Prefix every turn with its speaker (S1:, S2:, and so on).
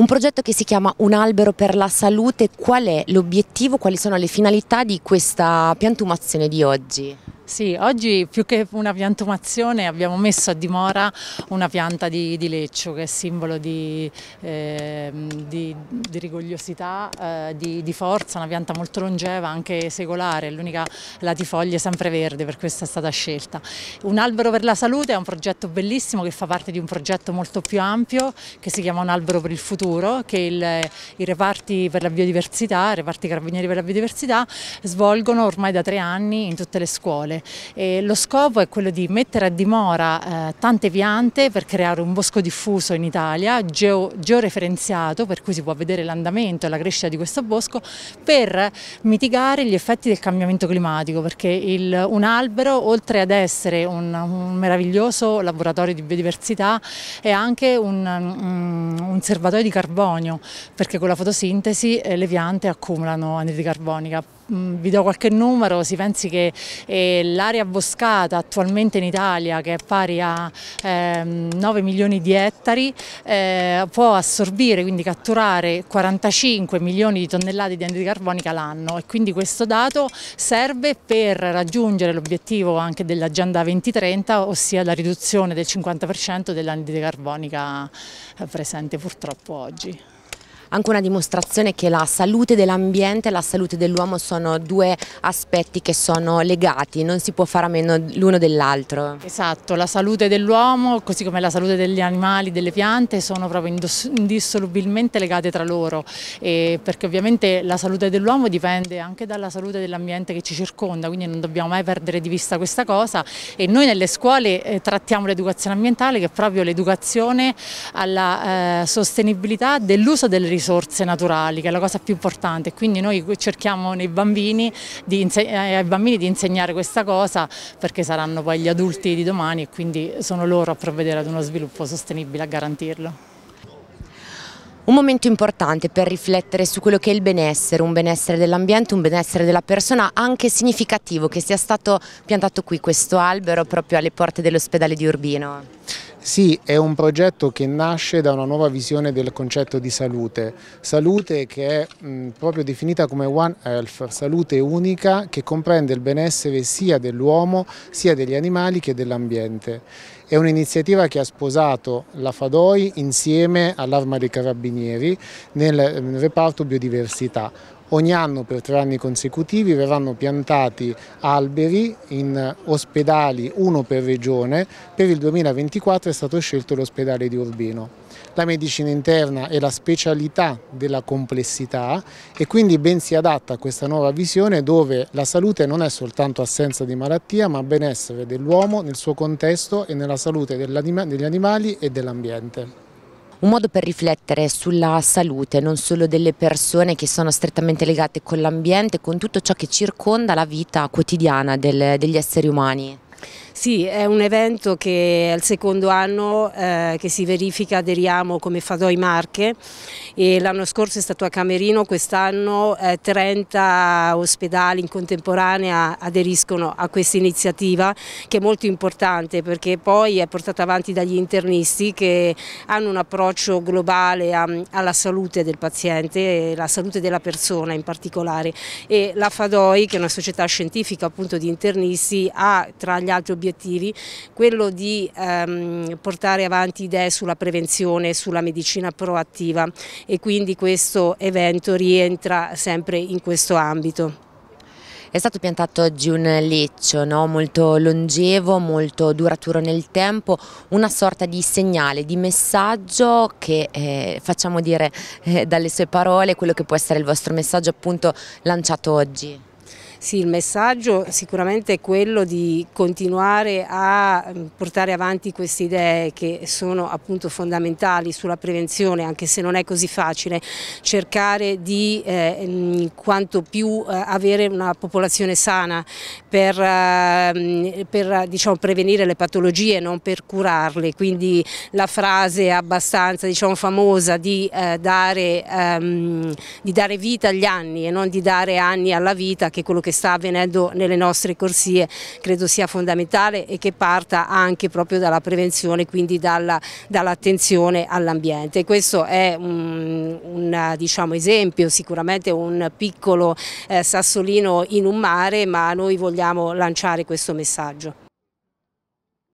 S1: Un progetto che si chiama Un albero per la salute, qual è l'obiettivo, quali sono le finalità di questa piantumazione di oggi?
S2: Sì, oggi più che una piantumazione abbiamo messo a dimora una pianta di, di leccio che è simbolo di, eh, di, di rigogliosità, eh, di, forza, una pianta molto longeva, anche secolare, l'unica latifoglie sempreverde, per questo è stata scelta. Un albero per la salute è un progetto bellissimo che fa parte di un progetto molto più ampio che si chiama Un albero per il futuro, che il, i reparti per la biodiversità, i reparti carabinieri per la biodiversità, svolgono ormai da tre anni in tutte le scuole. E lo scopo è quello di mettere a dimora eh, tante piante per creare un bosco diffuso in Italia, geo, georeferenziato, per cui si può vedere l'andamento e la crescita di questo bosco, per mitigare gli effetti del cambiamento climatico, perché il, un albero, oltre ad essere un, un, meraviglioso laboratorio di biodiversità, è anche un, un, mm, un serbatoio di carbonio, perché con la fotosintesi eh, le piante accumulano anidride carbonica. Mm, vi do qualche numero, si pensi che eh, l'area boscata attualmente in Italia, che è pari a eh, 9 milioni di ettari, eh, può assorbire, quindi catturare 45 milioni di tonnellate di anidride carbonica l'anno e quindi questo dato serve per raggiungere l'obiettivo anche dell'agenda 2030, ossia la riduzione del 50% dell'anidride carbonica eh, presente
S1: purtroppo oggi anche una dimostrazione che la salute dell'ambiente e la salute dell'uomo sono due aspetti che sono legati, non si può fare a meno l'uno dell'altro. Esatto, la salute dell'uomo così come la salute degli animali, delle piante sono proprio
S2: indissolubilmente legate tra loro eh, perché ovviamente la salute dell'uomo dipende anche dalla salute dell'ambiente che ci circonda, quindi non dobbiamo mai perdere di vista questa cosa e noi nelle scuole eh, trattiamo l'educazione ambientale che è proprio l'educazione alla eh, sostenibilità dell'uso delle risorse risorse naturali, che è la cosa più importante. Quindi noi cerchiamo nei bambini di eh, ai bambini di insegnare questa cosa perché saranno poi gli adulti di domani e quindi sono loro a provvedere ad uno sviluppo sostenibile, a garantirlo.
S1: Un momento importante per riflettere su quello che è il benessere, un benessere dell'ambiente, un benessere della persona, anche significativo che sia stato piantato qui questo albero proprio alle
S3: porte dell'ospedale di Urbino. Sì, è un progetto che nasce da una nuova visione del concetto di salute, salute che è mh, proprio definita come One Health, salute unica che comprende il benessere sia dell'uomo sia degli animali che dell'ambiente è un'iniziativa che ha sposato la Fadoi insieme all'Arma dei Carabinieri nel reparto biodiversità. Ogni anno per tre anni consecutivi verranno piantati alberi in ospedali, uno per regione. Per il 2024 è stato scelto l'ospedale di Urbino. La medicina interna è la specialità della complessità e quindi ben si adatta a questa nuova visione dove la salute non è soltanto assenza di malattia ma benessere dell'uomo nel suo contesto e nella salute degli animali e dell'ambiente un modo per riflettere
S1: sulla salute non solo delle persone che sono strettamente legate con l'ambiente, con tutto ciò che circonda la vita quotidiana del, degli esseri umani. Sì, è un
S4: evento che è il secondo anno eh, che si verifica, aderiamo come Fadoi Marche e l'anno scorso è stato a Camerino, quest'anno eh, 30 ospedali in contemporanea aderiscono a questa iniziativa che è molto importante perché poi è portata avanti dagli internisti che hanno un approccio globale a, ehm, alla salute del paziente, e la salute della persona in particolare e la Fadoi che è una società scientifica appunto di internisti ha tra gli altri obiettivi obiettivi, quello di ehm, portare avanti idee sulla prevenzione, sulla medicina proattiva e quindi questo evento rientra sempre in questo ambito.
S1: È stato piantato oggi un leccio no? molto longevo, molto duraturo nel tempo, una sorta di segnale, di messaggio che eh, facciamo dire eh, dalle sue parole quello che può essere il vostro messaggio appunto lanciato oggi.
S4: Sì, il messaggio sicuramente è quello di continuare a mm, portare avanti queste idee che sono appunto fondamentali sulla prevenzione, anche se non è così facile, cercare di eh, mm, quanto più eh, avere una popolazione sana per, eh, per diciamo, prevenire le patologie, non per curarle, quindi la frase abbastanza diciamo, famosa di, eh, dare, ehm, di dare vita agli anni e non di dare anni alla vita che è quello che che sta avvenendo nelle nostre corsie credo sia fondamentale e che parta anche proprio dalla prevenzione, quindi dall'attenzione dall all'ambiente. Questo è un, un diciamo, esempio, sicuramente un piccolo eh, sassolino in un mare, ma noi vogliamo lanciare questo messaggio.